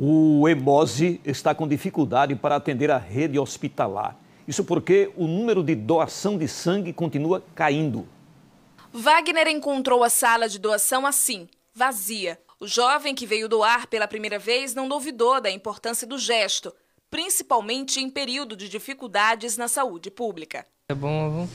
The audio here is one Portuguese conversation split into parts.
O EMOSE está com dificuldade para atender a rede hospitalar. Isso porque o número de doação de sangue continua caindo. Wagner encontrou a sala de doação assim, vazia. O jovem que veio doar pela primeira vez não duvidou da importância do gesto, principalmente em período de dificuldades na saúde pública. É bom,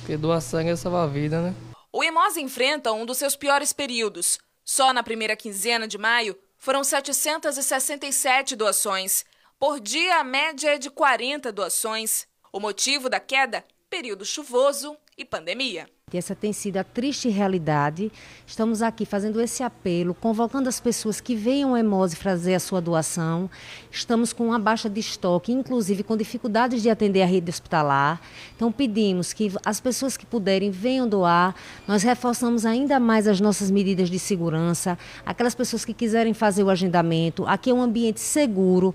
porque doar sangue é salvar a vida, né? O Hemose enfrenta um dos seus piores períodos. Só na primeira quinzena de maio, foram 767 doações. Por dia, a média é de 40 doações. O motivo da queda? Período chuvoso e pandemia que essa tem sido a triste realidade. Estamos aqui fazendo esse apelo, convocando as pessoas que venham a Hemose fazer a sua doação. Estamos com uma baixa de estoque, inclusive com dificuldades de atender a rede hospitalar. Então pedimos que as pessoas que puderem venham doar. Nós reforçamos ainda mais as nossas medidas de segurança. Aquelas pessoas que quiserem fazer o agendamento, aqui é um ambiente seguro.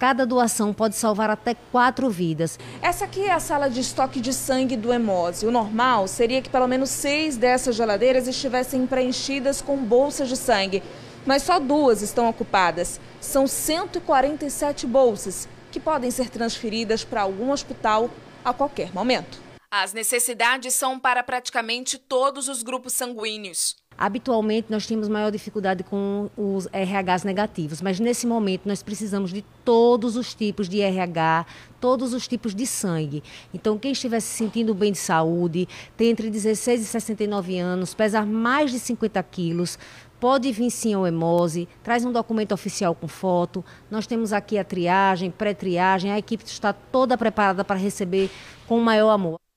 Cada doação pode salvar até quatro vidas. Essa aqui é a sala de estoque de sangue do Hemose. O normal seria que pelo menos seis dessas geladeiras estivessem preenchidas com bolsas de sangue, mas só duas estão ocupadas. São 147 bolsas que podem ser transferidas para algum hospital a qualquer momento. As necessidades são para praticamente todos os grupos sanguíneos. Habitualmente nós temos maior dificuldade com os RHs negativos, mas nesse momento nós precisamos de todos os tipos de RH, todos os tipos de sangue. Então, quem estiver se sentindo bem de saúde, tem entre 16 e 69 anos, pesa mais de 50 quilos, pode vir sim ao Hemose, traz um documento oficial com foto. Nós temos aqui a triagem, pré-triagem, a equipe está toda preparada para receber com o maior amor.